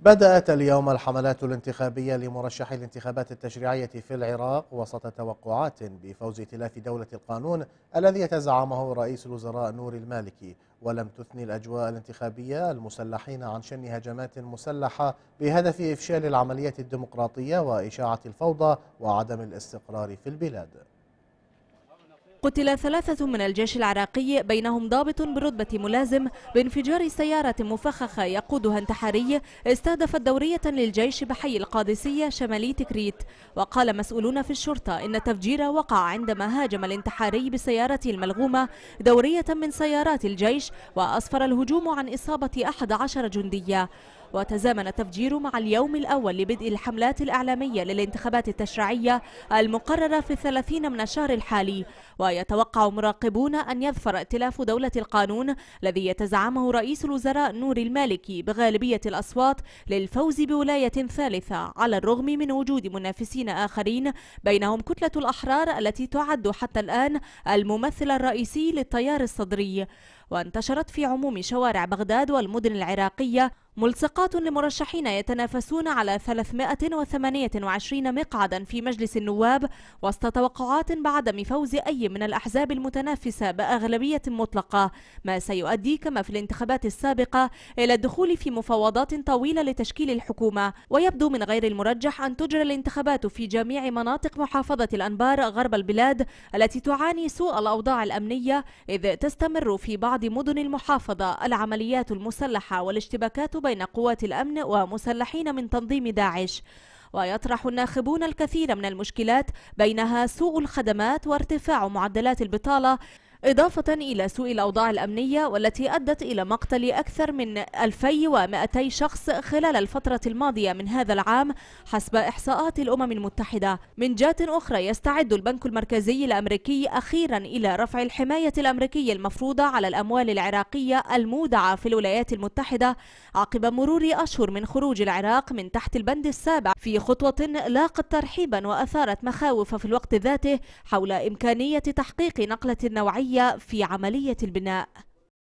بدأت اليوم الحملات الانتخابية لمرشحي الانتخابات التشريعية في العراق وسط توقعات بفوز ائتلاف دولة القانون الذي يتزعمه رئيس الوزراء نور المالكي ولم تثني الأجواء الانتخابية المسلحين عن شن هجمات مسلحة بهدف إفشال العملية الديمقراطية وإشاعة الفوضى وعدم الاستقرار في البلاد قتل ثلاثة من الجيش العراقي بينهم ضابط برتبة ملازم بانفجار سيارة مفخخة يقودها انتحاري استهدفت دورية للجيش بحي القادسية شمالي تكريت وقال مسؤولون في الشرطة إن التفجير وقع عندما هاجم الانتحاري بسيارة الملغومة دورية من سيارات الجيش وأسفر الهجوم عن إصابة 11 جندية وتزامن التفجير مع اليوم الأول لبدء الحملات الإعلامية للانتخابات التشريعية المقررة في الثلاثين من الشهر الحالي ويتوقع مراقبون أن يظفر ائتلاف دولة القانون الذي يتزعمه رئيس الوزراء نور المالكي بغالبية الأصوات للفوز بولاية ثالثة على الرغم من وجود منافسين آخرين بينهم كتلة الأحرار التي تعد حتى الآن الممثل الرئيسي للتيار الصدري وانتشرت في عموم شوارع بغداد والمدن العراقية ملصقات لمرشحين يتنافسون على 328 مقعدا في مجلس النواب وسط توقعات بعدم فوز أي من الأحزاب المتنافسة بأغلبية مطلقة ما سيؤدي كما في الانتخابات السابقة إلى الدخول في مفاوضات طويلة لتشكيل الحكومة ويبدو من غير المرجح أن تجرى الانتخابات في جميع مناطق محافظة الأنبار غرب البلاد التي تعاني سوء الأوضاع الأمنية إذ تستمر في بعض مدن المحافظة العمليات المسلحة والاشتباكات بين قوات الأمن ومسلحين من تنظيم داعش ويطرح الناخبون الكثير من المشكلات بينها سوء الخدمات وارتفاع معدلات البطالة إضافة إلى سوء الأوضاع الأمنية والتي أدت إلى مقتل أكثر من 2200 شخص خلال الفترة الماضية من هذا العام حسب إحصاءات الأمم المتحدة من جهة أخرى يستعد البنك المركزي الأمريكي أخيرا إلى رفع الحماية الأمريكية المفروضة على الأموال العراقية المودعة في الولايات المتحدة عقب مرور أشهر من خروج العراق من تحت البند السابع في خطوة لاقت ترحيبا وأثارت مخاوف في الوقت ذاته حول إمكانية تحقيق نقلة نوعية الأصلية في عملية البناء